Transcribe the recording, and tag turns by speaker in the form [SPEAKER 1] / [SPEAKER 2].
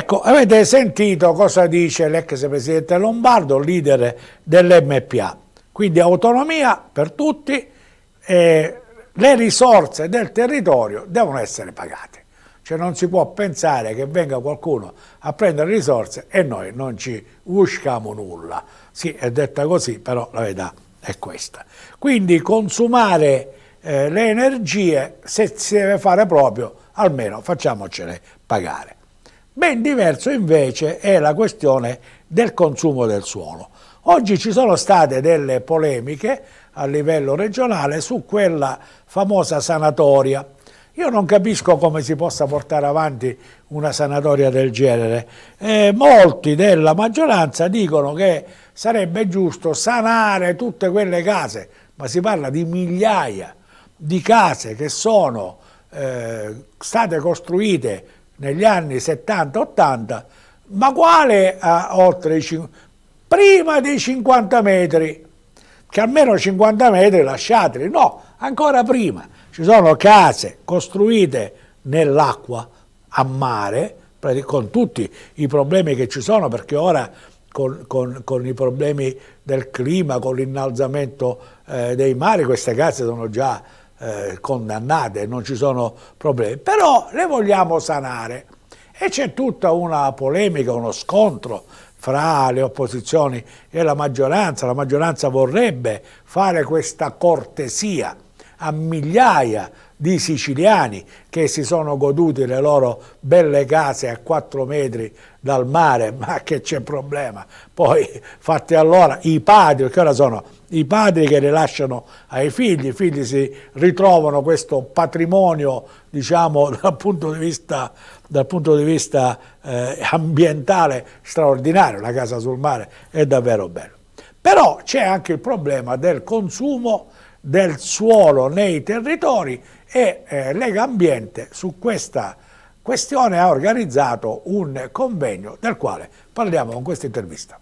[SPEAKER 1] Ecco, avete sentito cosa dice l'ex presidente Lombardo, leader dell'MPA. Quindi autonomia per tutti, eh, le risorse del territorio devono essere pagate. Cioè non si può pensare che venga qualcuno a prendere risorse e noi non ci usciamo nulla. Sì, è detta così, però la verità è questa. Quindi consumare eh, le energie, se si deve fare proprio, almeno facciamocele pagare. Ben diverso invece è la questione del consumo del suolo. Oggi ci sono state delle polemiche a livello regionale su quella famosa sanatoria. Io non capisco come si possa portare avanti una sanatoria del genere. Eh, molti della maggioranza dicono che sarebbe giusto sanare tutte quelle case, ma si parla di migliaia di case che sono eh, state costruite negli anni 70-80, ma quale a eh, oltre i 50, prima dei 50 metri, che almeno 50 metri lasciateli, no, ancora prima. Ci sono case costruite nell'acqua, a mare, con tutti i problemi che ci sono, perché ora con, con, con i problemi del clima, con l'innalzamento eh, dei mari, queste case sono già eh, condannate, non ci sono problemi, però le vogliamo sanare. E c'è tutta una polemica, uno scontro fra le opposizioni e la maggioranza. La maggioranza vorrebbe fare questa cortesia a migliaia di siciliani che si sono goduti le loro belle case a 4 metri dal mare, ma che c'è problema. Poi fatti allora i padri, che ora sono i padri che le lasciano ai figli, i figli si ritrovano questo patrimonio, diciamo, dal punto di vista, punto di vista eh, ambientale straordinario, la casa sul mare è davvero bella. Però c'è anche il problema del consumo del suolo nei territori e eh, Lega Ambiente su questa questione ha organizzato un convegno del quale parliamo con questa intervista.